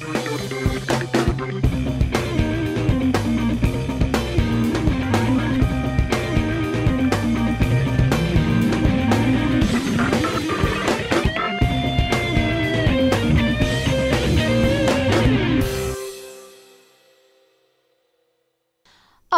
¡Gracias!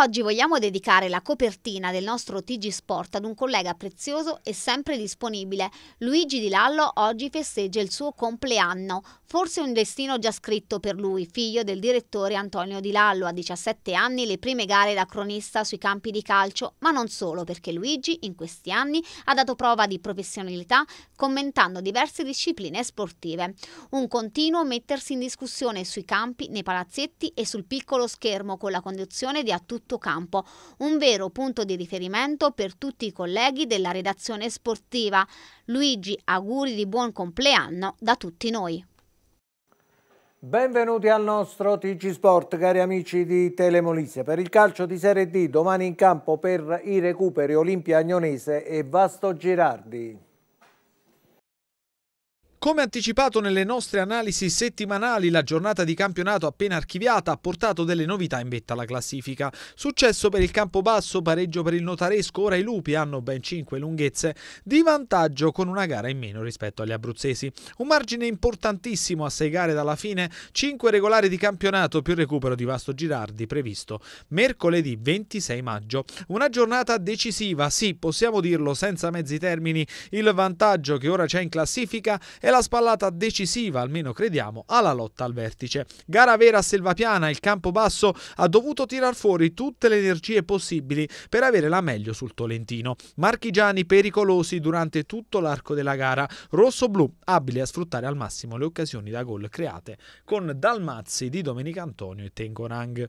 Oggi vogliamo dedicare la copertina del nostro TG Sport ad un collega prezioso e sempre disponibile. Luigi Di Lallo oggi festeggia il suo compleanno, forse un destino già scritto per lui, figlio del direttore Antonio Di Lallo. A 17 anni le prime gare da cronista sui campi di calcio, ma non solo, perché Luigi in questi anni ha dato prova di professionalità commentando diverse discipline sportive. Un continuo mettersi in discussione sui campi, nei palazzetti e sul piccolo schermo con la conduzione di a tutti tutto campo, un vero punto di riferimento per tutti i colleghi della redazione sportiva. Luigi, auguri di buon compleanno da tutti noi. Benvenuti al nostro TG Sport, cari amici di Telemolise. Per il calcio di Serie D, domani in campo per i recuperi Olimpia Agnonese e Vasto Girardi. Come anticipato nelle nostre analisi settimanali, la giornata di campionato appena archiviata ha portato delle novità in vetta alla classifica. Successo per il campo basso, pareggio per il Notaresco, ora i Lupi hanno ben 5 lunghezze di vantaggio con una gara in meno rispetto agli abruzzesi. Un margine importantissimo a 6 gare dalla fine, 5 regolari di campionato più recupero di Vasto Girardi previsto mercoledì 26 maggio. Una giornata decisiva, sì possiamo dirlo senza mezzi termini, il vantaggio che ora c'è in classifica è la spallata decisiva, almeno crediamo, alla lotta al vertice. Gara vera a Selvapiana, il campo basso ha dovuto tirar fuori tutte le energie possibili per avere la meglio sul Tolentino. Marchigiani pericolosi durante tutto l'arco della gara, rosso-blu abili a sfruttare al massimo le occasioni da gol create con Dalmazzi di Domenico Antonio e Tengo Rang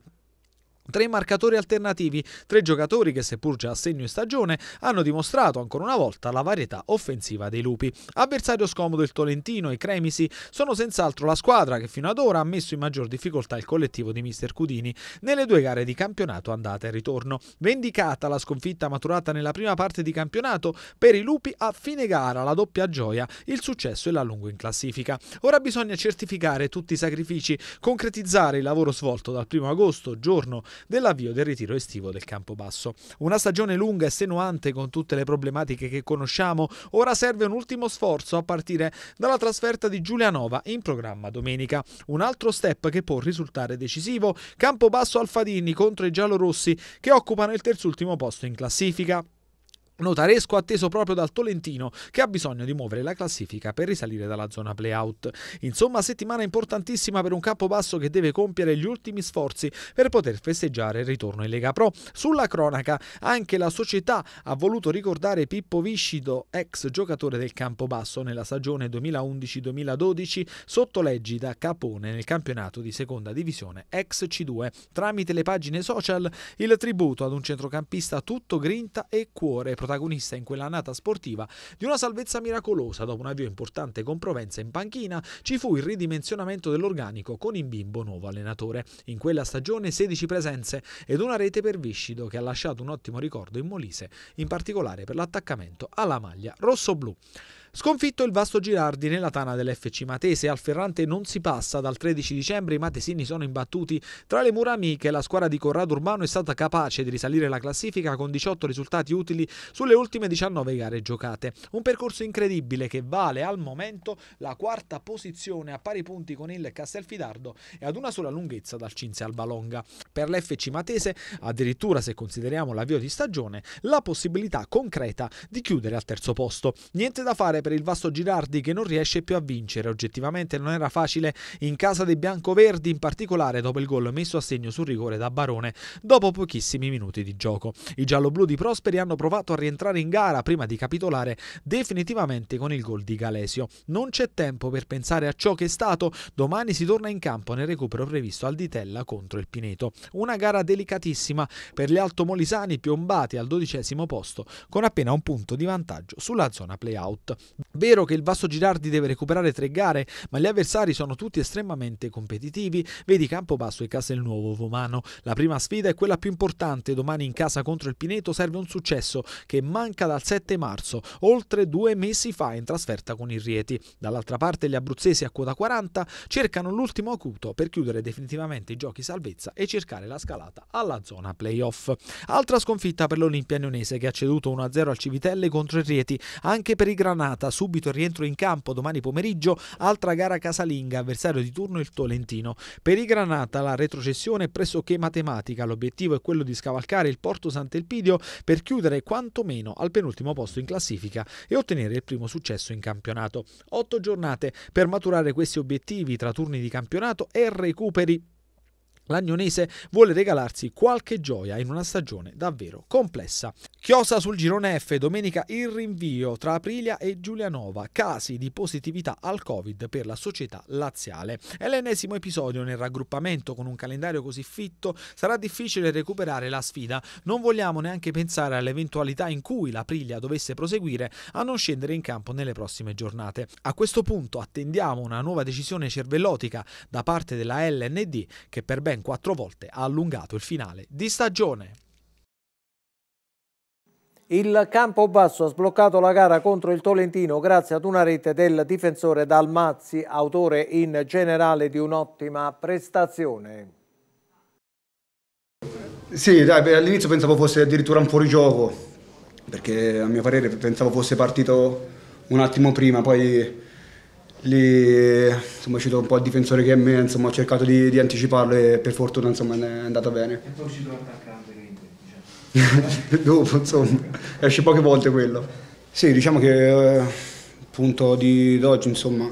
tre marcatori alternativi, tre giocatori che seppur già a segno in stagione hanno dimostrato ancora una volta la varietà offensiva dei lupi. Avversario scomodo il Tolentino, i Cremisi sono senz'altro la squadra che fino ad ora ha messo in maggior difficoltà il collettivo di mister Cudini nelle due gare di campionato andata e ritorno. Vendicata la sconfitta maturata nella prima parte di campionato, per i lupi a fine gara la doppia gioia, il successo e l'allungo in classifica. Ora bisogna certificare tutti i sacrifici, concretizzare il lavoro svolto dal 1 agosto, giorno dell'avvio del ritiro estivo del Campobasso. Una stagione lunga e senuante con tutte le problematiche che conosciamo, ora serve un ultimo sforzo a partire dalla trasferta di Giulianova in programma domenica. Un altro step che può risultare decisivo, Campobasso Alfadini contro i giallorossi che occupano il terzultimo posto in classifica notaresco atteso proprio dal Tolentino che ha bisogno di muovere la classifica per risalire dalla zona playout. Insomma, settimana importantissima per un basso che deve compiere gli ultimi sforzi per poter festeggiare il ritorno in Lega Pro. Sulla cronaca anche la società ha voluto ricordare Pippo Viscido, ex giocatore del campo basso nella stagione 2011-2012 sotto leggi da Capone nel campionato di seconda divisione ex C2. Tramite le pagine social il tributo ad un centrocampista tutto grinta e cuore protagonista protagonista in quell'annata sportiva di una salvezza miracolosa dopo un avvio importante con Provenza in panchina, ci fu il ridimensionamento dell'organico con in bimbo nuovo allenatore. In quella stagione 16 presenze ed una rete per Viscido che ha lasciato un ottimo ricordo in Molise, in particolare per l'attaccamento alla maglia rossoblù. Sconfitto il Vasto Girardi nella tana dell'FC Matese, al Ferrante non si passa, dal 13 dicembre i matesini sono imbattuti tra le mura amiche, la squadra di Corrado Urbano è stata capace di risalire la classifica con 18 risultati utili sulle ultime 19 gare giocate. Un percorso incredibile che vale al momento la quarta posizione a pari punti con il Castelfidardo e ad una sola lunghezza dal Cinzia Albalonga. Per l'FC Matese, addirittura se consideriamo l'avvio di stagione, la possibilità concreta di chiudere al terzo posto. Niente da fare particolare per il vasto Girardi che non riesce più a vincere. Oggettivamente non era facile in casa dei biancoverdi, in particolare dopo il gol messo a segno sul rigore da Barone dopo pochissimi minuti di gioco. I gialloblu di Prosperi hanno provato a rientrare in gara prima di capitolare definitivamente con il gol di Galesio. Non c'è tempo per pensare a ciò che è stato, domani si torna in campo nel recupero previsto al Ditella contro il Pineto. Una gara delicatissima per gli altomolisani piombati al dodicesimo posto con appena un punto di vantaggio sulla zona playout. Vero che il Vasto Girardi deve recuperare tre gare, ma gli avversari sono tutti estremamente competitivi. Vedi Campobasso e Castelnuovo Vomano. La prima sfida è quella più importante. Domani in casa contro il Pineto serve un successo che manca dal 7 marzo, oltre due mesi fa in trasferta con il Rieti. Dall'altra parte gli abruzzesi a quota 40 cercano l'ultimo acuto per chiudere definitivamente i giochi salvezza e cercare la scalata alla zona playoff. Altra sconfitta per l'Olimpia Neonese che ha ceduto 1-0 al Civitelle contro il Rieti, anche per i Granati giornata. Subito il rientro in campo domani pomeriggio, altra gara casalinga, avversario di turno il Tolentino. Per i Granata la retrocessione è pressoché matematica, l'obiettivo è quello di scavalcare il Porto Sant'Elpidio per chiudere quantomeno al penultimo posto in classifica e ottenere il primo successo in campionato. Otto giornate per maturare questi obiettivi tra turni di campionato e recuperi L'Agnonese vuole regalarsi qualche gioia in una stagione davvero complessa. Chiosa sul girone F, domenica il rinvio tra Aprilia e Giulianova, casi di positività al Covid per la società laziale. È l'ennesimo episodio nel raggruppamento, con un calendario così fitto sarà difficile recuperare la sfida. Non vogliamo neanche pensare all'eventualità in cui l'Aprilia dovesse proseguire a non scendere in campo nelle prossime giornate. A questo punto attendiamo una nuova decisione cervellotica da parte della LND che per ben ben quattro volte ha allungato il finale di stagione. Il Campobasso ha sbloccato la gara contro il Tolentino grazie ad una rete del difensore Dalmazzi, autore in generale di un'ottima prestazione. Sì, all'inizio pensavo fosse addirittura un fuorigioco, perché a mio parere pensavo fosse partito un attimo prima, poi lì insomma, è uscito un po' il difensore che è me, insomma, ho cercato di, di, anticiparlo e per fortuna insomma, è andata bene. E poi è uscito l'attaccante quindi? Diciamo. Dopo insomma, esce poche volte quello. Sì, diciamo che eh, punto di oggi insomma,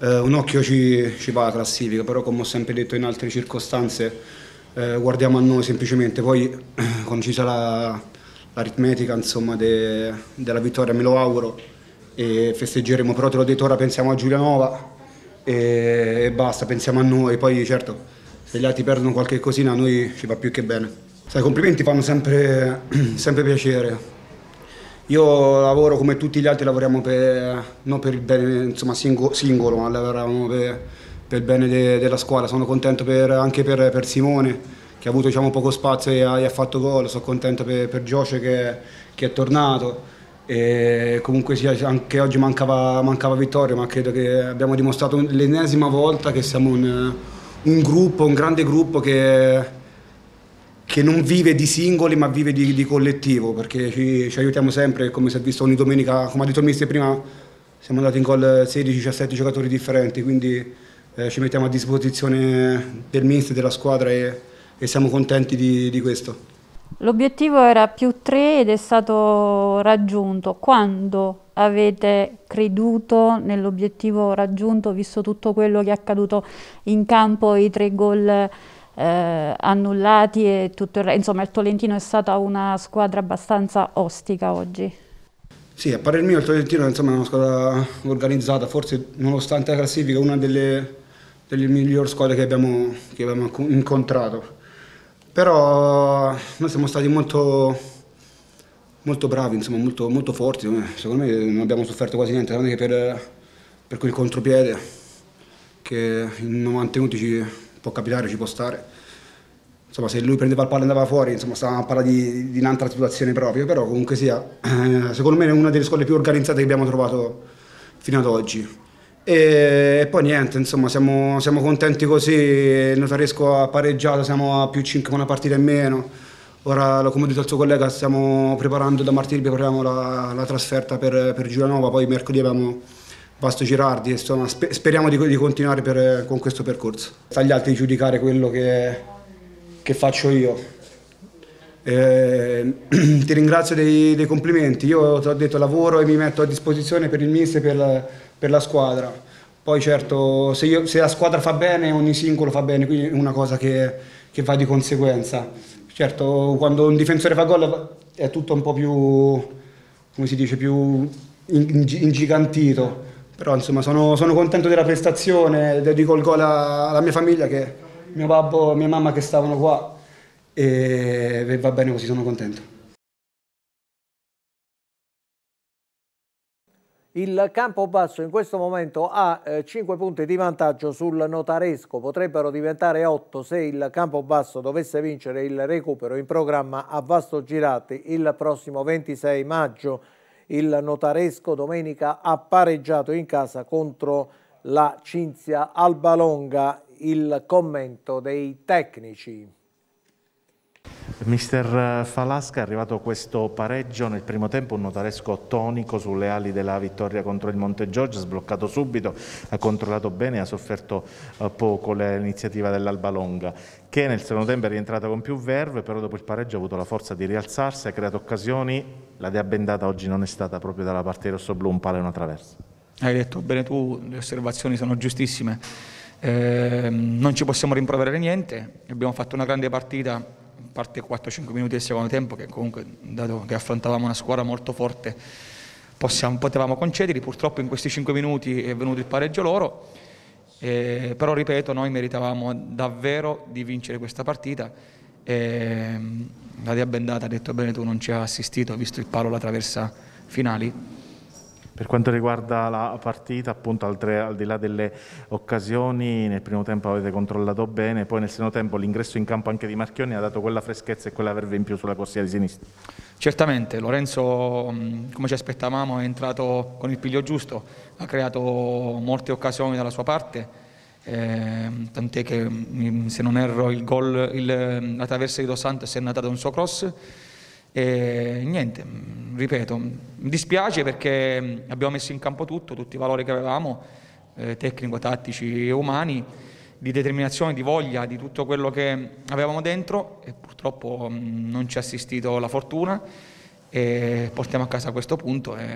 eh, un occhio ci, ci va alla classifica, però come ho sempre detto in altre circostanze eh, guardiamo a noi semplicemente, poi quando ci sarà l'aritmetica insomma, de, della vittoria me lo auguro e festeggeremo, però te l'ho detto ora pensiamo a Giulianova e, e basta, pensiamo a noi, poi certo se gli altri perdono qualche cosina a noi ci va più che bene. Sai, i complimenti fanno sempre, sempre piacere. Io lavoro come tutti gli altri, lavoriamo per, non per il bene insomma, singolo, singolo ma lavoriamo per, per il bene de, della squadra. Sono contento per, anche per, per, Simone che ha avuto diciamo, poco spazio e ha, e ha fatto gol, sono contento per, per Gioce che, che è tornato. E comunque sia, anche oggi mancava, mancava, Vittorio, ma credo che abbiamo dimostrato l'ennesima volta che siamo un, un gruppo, un grande gruppo che, che, non vive di singoli ma vive di, di collettivo, perché ci, ci, aiutiamo sempre, come si è visto ogni domenica, come ha detto il mister prima, siamo andati in gol 16-17 giocatori differenti, quindi eh, ci mettiamo a disposizione del mister, della squadra e, e siamo contenti di, di questo. L'obiettivo era più 3 ed è stato raggiunto. Quando avete creduto nell'obiettivo raggiunto, visto tutto quello che è accaduto in campo, i tre gol eh, annullati e tutto il resto? Insomma, il Tolentino è stata una squadra abbastanza ostica oggi. Sì, a parer mio il Tolentino insomma, è una squadra organizzata, forse nonostante la classifica una delle, delle migliori squadre che abbiamo, che abbiamo incontrato però noi siamo stati molto, molto bravi, insomma, molto, molto, forti, secondo me non abbiamo sofferto quasi niente, tranne che per, per, quel contropiede che in 90 minuti ci può capitare, ci può stare. Insomma, se lui prendeva il palo e andava fuori, insomma, stavamo a parlare di, di un'altra situazione proprio, però comunque sia, secondo me è una delle scuole più organizzate che abbiamo trovato fino ad oggi. E poi niente, insomma, siamo, siamo contenti così. Il Notaresco ha pareggiato, siamo a più 5 con una partita in meno. Ora, come ho detto al suo collega, stiamo preparando da martedì prepariamo la, la trasferta per, per Giulianova, poi mercoledì abbiamo Vasto Girardi e insomma, sper speriamo di, di continuare per, con questo percorso. Sta agli altri giudicare quello che, che faccio io. Eh, ti ringrazio dei, dei complimenti, io ti ho detto lavoro e mi metto a disposizione per il mister, per, per la squadra. Poi certo, se, io, se, la squadra fa bene, ogni singolo fa bene, quindi è una cosa che, che va di conseguenza. Certo, quando un difensore fa gol è tutto un po' più, come si dice, più ingigantito. Però insomma sono, sono contento della prestazione, dedico il gol alla mia famiglia, che mio babbo e mia mamma che stavano qua e va bene così, sono contento. Il Campobasso in questo momento ha eh, 5 punti di vantaggio sul Notaresco, potrebbero diventare 8 se il Campobasso dovesse vincere il recupero in programma a Vasto Girati il prossimo 26 maggio. Il Notaresco domenica ha pareggiato in casa contro la Cinzia Albalonga, il commento dei tecnici. Mister Falasca è arrivato questo pareggio nel primo tempo, un notaresco tonico sulle ali della vittoria contro il Monte Giorgio, sbloccato subito, ha controllato bene, ha sofferto eh, poco l'iniziativa dell'Alba Longa che nel secondo tempo è rientrata con più verve, però dopo il pareggio ha avuto la forza di rialzarsi, ha creato occasioni, la dea bendata oggi non è stata proprio dalla parte di Rosso Blu, un palo e una traversa. Hai detto bene tu, le osservazioni sono giustissime, eh, non ci possiamo rimproverare niente, abbiamo fatto una grande partita parte 4-5 minuti del secondo tempo, che comunque, dato che affrontavamo una squadra molto forte, possiamo, potevamo concederli. Purtroppo in questi 5 minuti è venuto il pareggio loro, eh, però ripeto, noi meritavamo davvero di vincere questa partita. Eh, la Dia Bendata ha detto bene tu non ci ha assistito, visto il palo la traversa finali per quanto riguarda la partita, appunto, al, tre, al, di là delle occasioni, nel primo tempo avete controllato bene, poi nel secondo tempo l'ingresso in campo anche di Marchioni ha dato quella freschezza e quella verve in più sulla corsia di sinistra. Certamente, Lorenzo, mm, come ci aspettavamo, è entrato con il piglio giusto, ha creato molte occasioni dalla sua parte, eh, tant'è che, mm, se non erro, il gol, mm, la traversa di Dos Santos è nata da un suo cross, e niente, mm, ripeto, mm, mi dispiace perché mm, abbiamo messo in campo tutto, tutti i valori che avevamo, eh, tecnico, tattici e umani, di determinazione, di voglia, di tutto quello che avevamo dentro e purtroppo mh, non ci ha assistito la fortuna e portiamo a casa questo punto e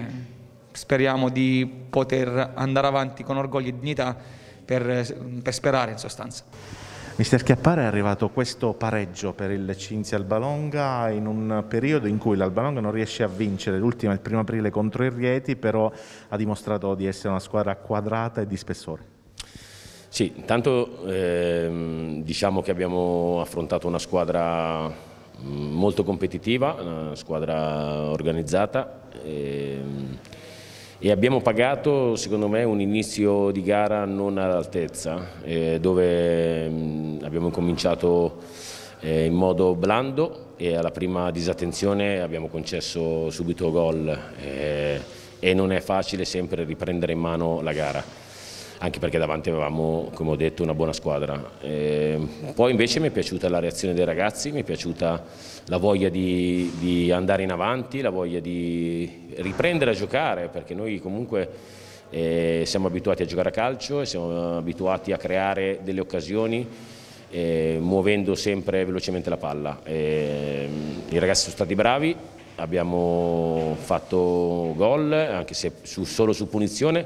speriamo di poter andare avanti con orgoglio e dignità per, per sperare in sostanza. Mister Chiappare è arrivato questo pareggio per il Cinzia Albalonga in un periodo in cui l'Albalonga non riesce a vincere, l'ultima il primo aprile contro il Rieti, però ha dimostrato di essere una squadra quadrata e di spessore. Sì, intanto ehm, diciamo che abbiamo affrontato una squadra mm, molto competitiva, una squadra organizzata. Ehm, e abbiamo pagato secondo me un inizio di gara non all'altezza eh, dove mh, mm, abbiamo cominciato eh, in modo blando e alla prima disattenzione abbiamo concesso subito gol eh, e non è facile sempre riprendere in mano la gara anche perché davanti avevamo, come ho detto, una buona squadra. E ehm, poi invece mi è piaciuta la reazione dei ragazzi, mi è piaciuta la voglia di, di andare in avanti, la voglia di riprendere a giocare, perché noi comunque... Eh, siamo abituati a giocare a calcio, siamo abituati a creare delle occasioni eh, muovendo sempre velocemente la palla. Eh, I ragazzi sono stati bravi, abbiamo fatto gol anche se su, solo su punizione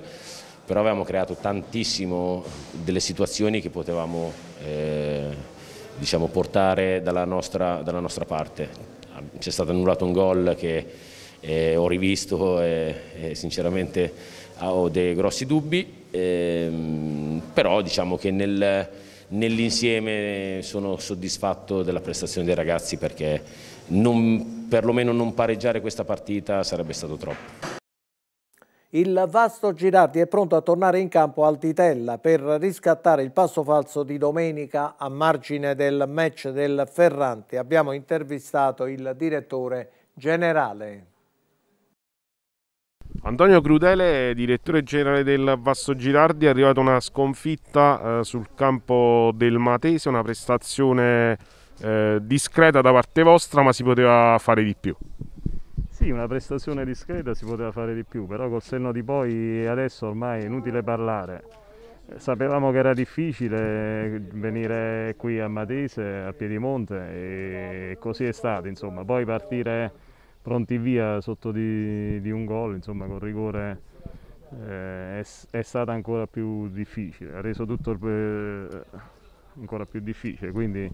però avevamo creato tantissimo delle situazioni che potevamo eh, diciamo, portare dalla nostra, dalla nostra parte. C'è stato annullato un gol che eh, ho rivisto e, e, sinceramente ah, ho dei grossi dubbi, ehm, però diciamo che nel, nell'insieme sono soddisfatto della prestazione dei ragazzi perché non, perlomeno non pareggiare questa partita sarebbe stato troppo. Il vasto Girardi è pronto a tornare in campo al Titella per riscattare il passo falso di domenica a margine del match del Ferranti. Abbiamo intervistato il direttore generale. Antonio Crudele, direttore generale del Vasto Girardi, è arrivata una sconfitta eh, sul campo del Matese, una prestazione eh, discreta da parte vostra, ma si poteva fare di più. Sì, una prestazione discreta si poteva fare di più, però col senno di poi adesso ormai è inutile parlare. Eh, sapevamo che era difficile venire qui a Matese, a Piedimonte e così è stato, insomma. Poi partire pronti via sotto di, di un gol, insomma, con rigore eh, è, è stata ancora più difficile, ha reso tutto eh, ancora più difficile, quindi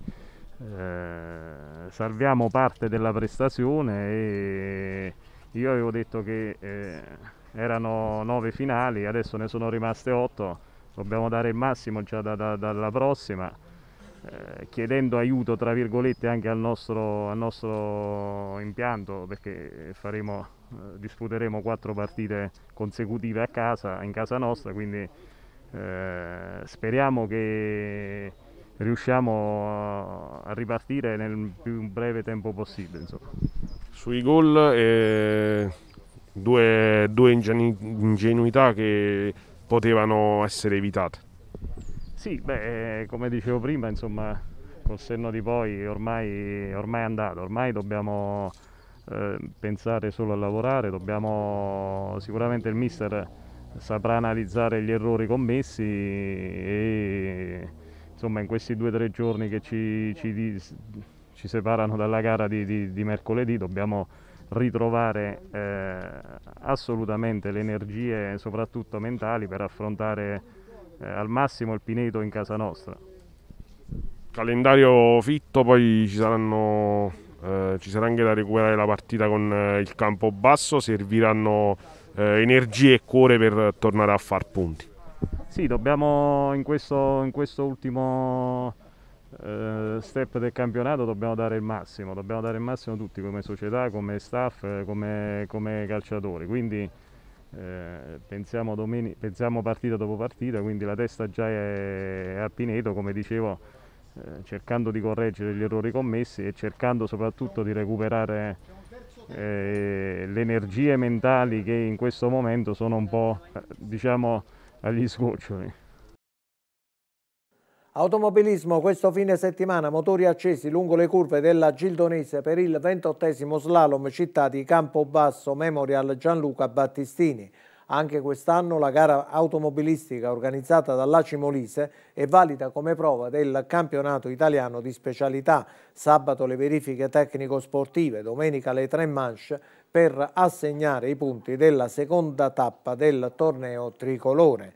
eh, salviamo parte della prestazione e io avevo detto che eh, erano nove finali, adesso ne sono rimaste otto, dobbiamo dare il massimo già da, da, dalla prossima, eh, chiedendo aiuto tra virgolette anche al nostro, al nostro impianto perché faremo, eh, disputeremo quattro partite consecutive a casa, in casa nostra, quindi eh, speriamo che riusciamo a ripartire nel più breve tempo possibile. Insomma. Sui gol eh, due, due ingenuità che potevano essere evitate. Sì, beh, eh, come dicevo prima, insomma, col senno di poi ormai, ormai è andato, ormai dobbiamo eh, pensare solo a lavorare, dobbiamo sicuramente il mister saprà analizzare gli errori commessi e insomma in questi due o tre giorni che ci, ci, ci, separano dalla gara di, di, di mercoledì dobbiamo ritrovare eh, assolutamente le energie soprattutto mentali per affrontare eh, al massimo il Pineto in casa nostra. Calendario fitto, poi ci, saranno, eh, ci sarà anche da recuperare la partita con eh, il campo basso, serviranno eh, energie e cuore per tornare a far punti. Sì, dobbiamo in questo, in questo ultimo eh, step del campionato dobbiamo dare il massimo, dobbiamo dare il massimo tutti come società, come staff, come, come calciatori. Quindi eh, pensiamo, domeni, pensiamo, partita dopo partita, quindi la testa già è, è a Pineto, come dicevo, eh, cercando di correggere gli errori commessi e cercando soprattutto di recuperare eh, le energie mentali che in questo momento sono un po' eh, diciamo agli sgoccioli. Automobilismo questo fine settimana, motori accesi lungo le curve della Gildonese per il 28 slalom città di Campobasso Memorial Gianluca Battistini. Anche quest'anno la gara automobilistica organizzata dall'Acimolise è valida come prova del campionato italiano di specialità. Sabato le verifiche tecnico-sportive, domenica le tre manche, per assegnare i punti della seconda tappa del torneo tricolore.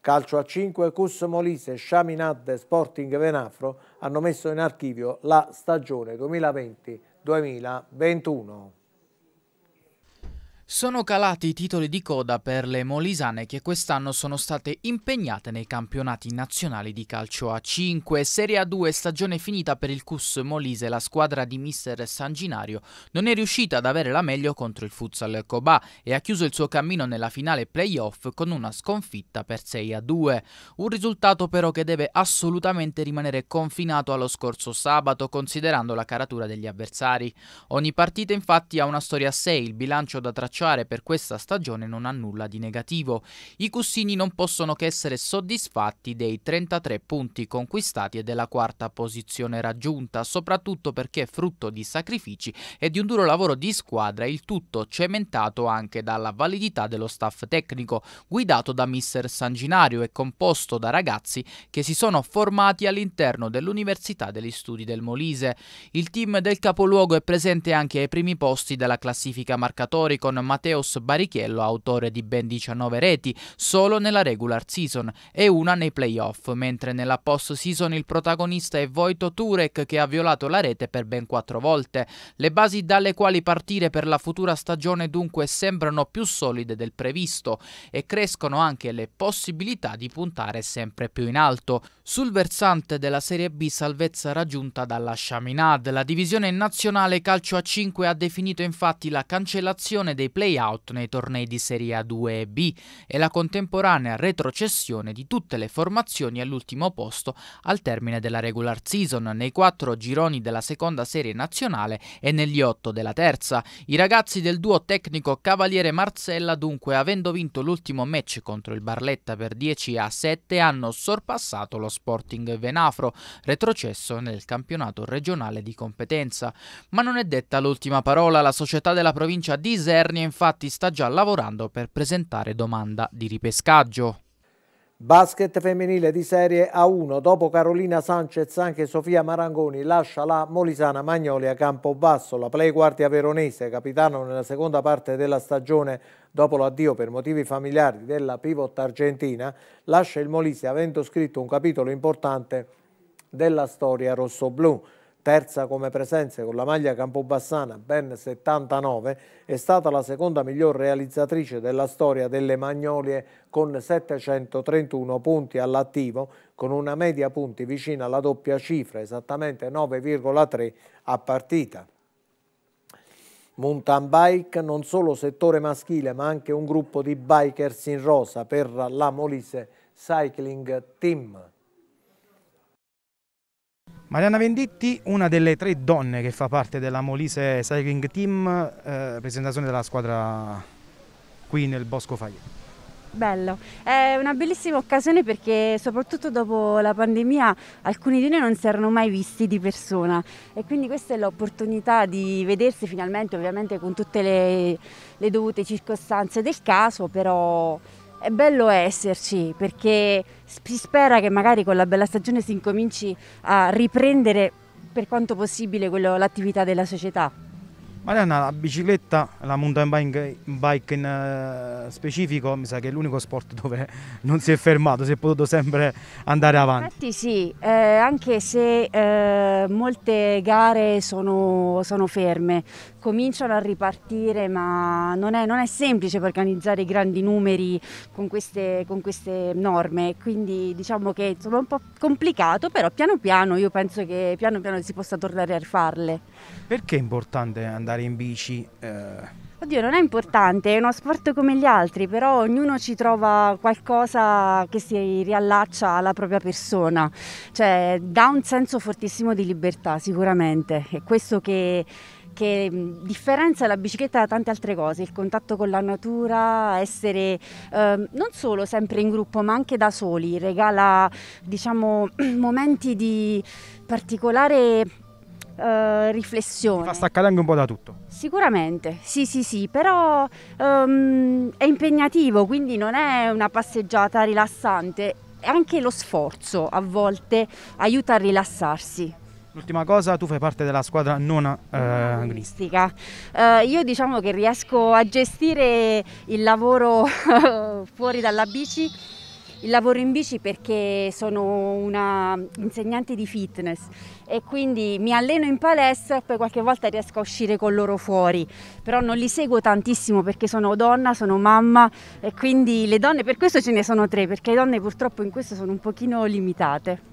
Calcio a 5, Cus Molise, Sciaminad e Sporting Venafro hanno messo in archivio la stagione 2020-2021. Sono calati i titoli di coda per le molisane che quest'anno sono state impegnate nei campionati nazionali di calcio A5. Serie A2 stagione finita per il Cus Molise, la squadra di mister Sanginario non è riuscita ad avere la meglio contro il Futsal Cobà e ha chiuso il suo cammino nella finale playoff con una sconfitta per 6 2. Un risultato però che deve assolutamente rimanere confinato allo scorso sabato considerando la caratura degli avversari. Ogni partita infatti ha una storia a sé, il bilancio da tracciare minacciare per questa stagione non ha nulla di negativo. I Cussini non possono che essere soddisfatti dei 33 punti conquistati e della quarta posizione raggiunta, soprattutto perché è frutto di sacrifici e di un duro lavoro di squadra, il tutto cementato anche dalla validità dello staff tecnico, guidato da mister Sanginario e composto da ragazzi che si sono formati all'interno dell'Università degli Studi del Molise. Il team del capoluogo è presente anche ai primi posti della classifica marcatori con Mateos Barichello, autore di ben 19 reti solo nella regular season e una nei playoff, mentre nella post season il protagonista è Vojto Turek che ha violato la rete per ben 4 volte. Le basi dalle quali partire per la futura stagione dunque sembrano più solide del previsto e crescono anche le possibilità di puntare sempre più in alto. Sul versante della Serie B salvezza raggiunta dalla Chaminade, la divisione nazionale calcio a 5 ha definito infatti la cancellazione dei play-out nei tornei di Serie A2 e B e la contemporanea retrocessione di tutte le formazioni all'ultimo posto al termine della regular season nei quattro gironi della seconda serie nazionale e negli otto della terza. I ragazzi del duo tecnico Cavaliere Marcella dunque avendo vinto l'ultimo match contro il Barletta per 10 a 7 hanno sorpassato lo Sporting Venafro, retrocesso nel campionato regionale di competenza. Ma non è detta l'ultima parola, la società della provincia di Isernia infatti sta già lavorando per presentare domanda di ripescaggio. Basket femminile di Serie A1, dopo Carolina Sanchez anche Sofia Marangoni lascia la Molisana Magnoli Magnolia Campobasso, la playguardia veronese, capitano nella seconda parte della stagione dopo l'addio per motivi familiari della pivot argentina, lascia il Molise avendo scritto un capitolo importante della storia rossoblù terza come presenze con la maglia campobassana ben 79, è stata la seconda miglior realizzatrice della storia delle Magnolie con 731 punti all'attivo, con una media punti vicina alla doppia cifra, esattamente 9,3 a partita. Mountain Bike, non solo settore maschile ma anche un gruppo di bikers in rosa per la Molise Cycling Team. Mariana Venditti, una delle tre donne che fa parte della Molise Cycling Team, eh, presentazione della squadra qui nel Bosco Faglia. Bello, è una bellissima occasione perché soprattutto dopo la pandemia alcuni di noi non si erano mai visti di persona e quindi questa è l'opportunità di vedersi finalmente ovviamente con tutte le, le dovute circostanze del caso, però è bello esserci perché si spera che magari con la bella stagione si incominci a riprendere per quanto possibile l'attività della società. Marianna, la bicicletta, la mountain bike, bike in uh, specifico, mi sa che è l'unico sport dove non si è fermato, si è potuto sempre andare avanti. Infatti sì, eh, anche se eh, molte gare sono, sono ferme, cominciano a ripartire, ma non è, non è semplice organizzare grandi numeri con queste, con queste, norme, quindi diciamo che insomma, è un po' complicato, però piano piano io penso che piano piano si possa tornare a farle. Perché è importante andare in bici? Eh... Oddio, non è importante, è uno sport come gli altri, però ognuno ci trova qualcosa che si riallaccia alla propria persona, cioè dà un senso fortissimo di libertà sicuramente, è questo che che differenzia la bicicletta da tante altre cose, il contatto con la natura, essere eh, non solo sempre in gruppo ma anche da soli, regala diciamo momenti di particolare eh, riflessione. Ti fa staccare anche un po' da tutto. Sicuramente, sì sì sì, però um, è impegnativo, quindi non è una passeggiata rilassante, anche lo sforzo a volte aiuta a rilassarsi. L'ultima cosa, tu fai parte della squadra non eh, agonistica. Eh, io diciamo che riesco a gestire il lavoro fuori dalla bici, il lavoro in bici perché sono una insegnante di fitness e quindi mi alleno in palestra e poi qualche volta riesco a uscire con loro fuori, però non li seguo tantissimo perché sono donna, sono mamma e quindi le donne, per questo ce ne sono tre, perché le donne purtroppo in questo sono un pochino limitate.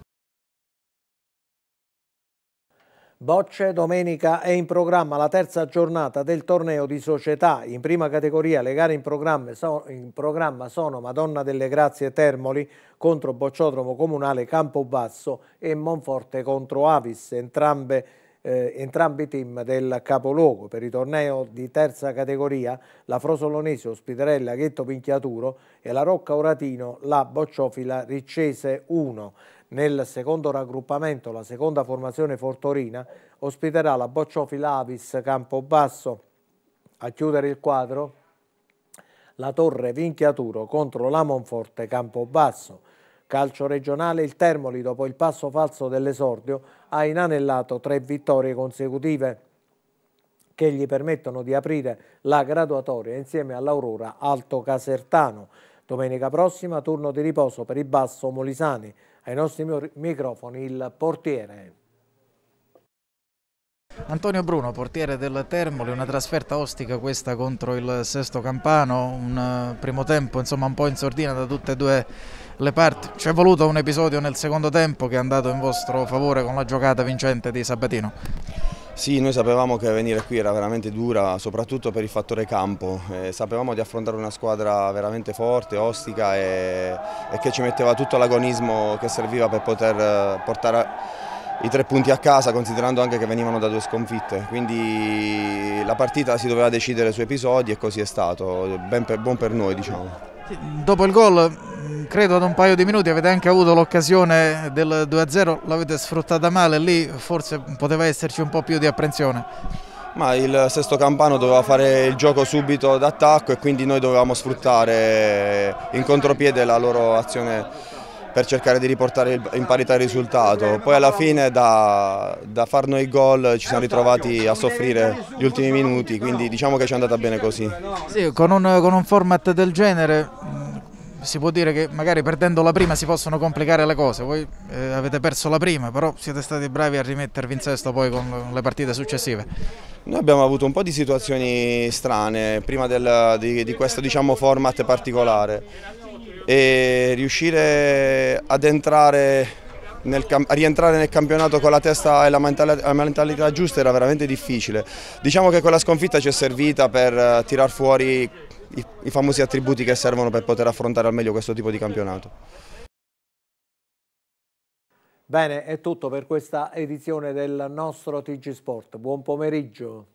Bocce, domenica è in programma la terza giornata del torneo di società. In prima categoria le gare in programma, sono, in programma sono Madonna delle Grazie Termoli contro Bocciodromo Comunale Campobasso e Monforte contro Avis, entrambe eh, entrambi i team del capoluogo. Per il torneo di terza categoria la Frosolonese ospiterella Ghetto Pinchiaturo e la Rocca Oratino la Bocciofila Riccese 1. Nel secondo raggruppamento la seconda formazione Fortorina ospiterà la Bocciofila Avis Campobasso. A chiudere il quadro la Torre Vinchiaturo contro la Monforte Campobasso. Calcio regionale il Termoli dopo il passo falso dell'esordio ha inanellato tre vittorie consecutive che gli permettono di aprire la graduatoria insieme all'Aurora Alto Casertano. Domenica prossima turno di riposo per i Basso Molisani ai nostri microfoni il portiere. Antonio Bruno, portiere del Termoli, una trasferta ostica questa contro il Sesto Campano, un eh, primo tempo insomma un po' in sordina da tutte e due le parti. Ci è voluto un episodio nel secondo tempo che è andato in vostro favore con la giocata vincente di Sabatino. Sì, noi sapevamo che venire qui era veramente dura, soprattutto per il fattore campo. Eh, sapevamo di affrontare una squadra veramente forte, ostica e, e che ci metteva tutto l'agonismo che serviva per poter eh, portare i tre punti a casa, considerando anche che venivano da due sconfitte. Quindi la partita si doveva decidere su episodi e così è stato, per, buon per noi diciamo dopo il gol, credo ad un paio di minuti, avete anche avuto l'occasione del 2-0, l'avete sfruttata male, lì forse poteva esserci un po' più di apprensione. Ma il sesto campano doveva fare il gioco subito d'attacco e quindi noi dovevamo sfruttare in contropiede la loro azione per cercare di riportare in parità il risultato. Poi alla fine da, da far noi gol ci siamo ritrovati a soffrire gli ultimi minuti, quindi diciamo che ci è andata bene così. Sì, con un, con un format del genere mm, si può dire che magari perdendo la prima si possono complicare le cose. Voi eh, avete perso la prima, però siete stati bravi a rimettervi in sesto poi con le partite successive. Noi abbiamo avuto un po' di situazioni strane prima del, di, di, questo diciamo, format particolare e riuscire ad entrare nel, a rientrare nel campionato con la testa e la mentalità, la mentalità giusta era veramente difficile. Diciamo che quella sconfitta ci è servita per eh, tirar fuori i, i famosi attributi che servono per poter affrontare al meglio questo tipo di campionato. Bene, è tutto per questa edizione del nostro TG Sport. Buon pomeriggio.